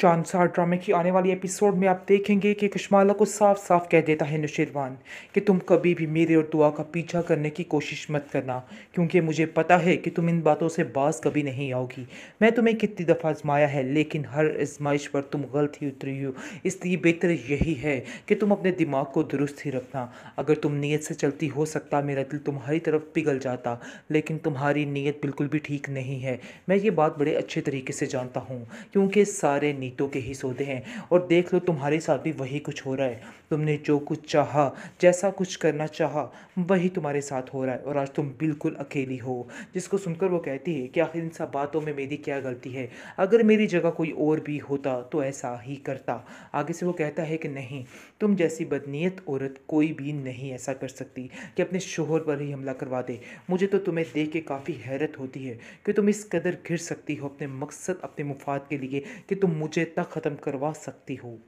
जानसार ड्रामे की आने वाली एपिसोड में आप देखेंगे कि कश्माला को साफ साफ कह देता है नशीरवान कि तुम कभी भी मेरे और दुआ का पीछा करने की कोशिश मत करना क्योंकि मुझे पता है कि तुम इन बातों से बाज कभी नहीं आओगी मैं तुम्हें कितनी दफ़ा आजमाया है लेकिन हर आजमाइश पर तुम गलत ही उतरी हो इसलिए बेहतर यही है कि तुम अपने दिमाग को दुरुस्त ही रखना अगर तुम नीयत से चलती हो सकता मेरा दिल तुम्हारी तरफ पिघल जाता लेकिन तुम्हारी नीयत बिल्कुल भी ठीक नहीं है मैं ये बात बड़े अच्छे तरीके से जानता हूँ क्योंकि सारे नीतों के ही सौदे हैं और देख लो तुम्हारे साथ भी वही कुछ हो रहा है तुमने जो कुछ चाहा जैसा कुछ करना चाहा वही तुम्हारे साथ हो रहा है और आज तुम बिल्कुल अकेली हो जिसको सुनकर वो कहती है कि आखिर इन सब बातों में मेरी क्या गलती है अगर मेरी जगह कोई और भी होता तो ऐसा ही करता आगे से वो कहता है कि नहीं तुम जैसी बदनीयत औरत कोई भी नहीं ऐसा कर सकती कि अपने शोहर पर ही हमला करवा दे मुझे तो तुम्हें देख के काफ़ी हैरत होती है कि तुम इस कदर घिर सकती हो अपने मकसद अपने मुफाद के लिए कि तुम मुझे चेतना ख़त्म करवा सकती हो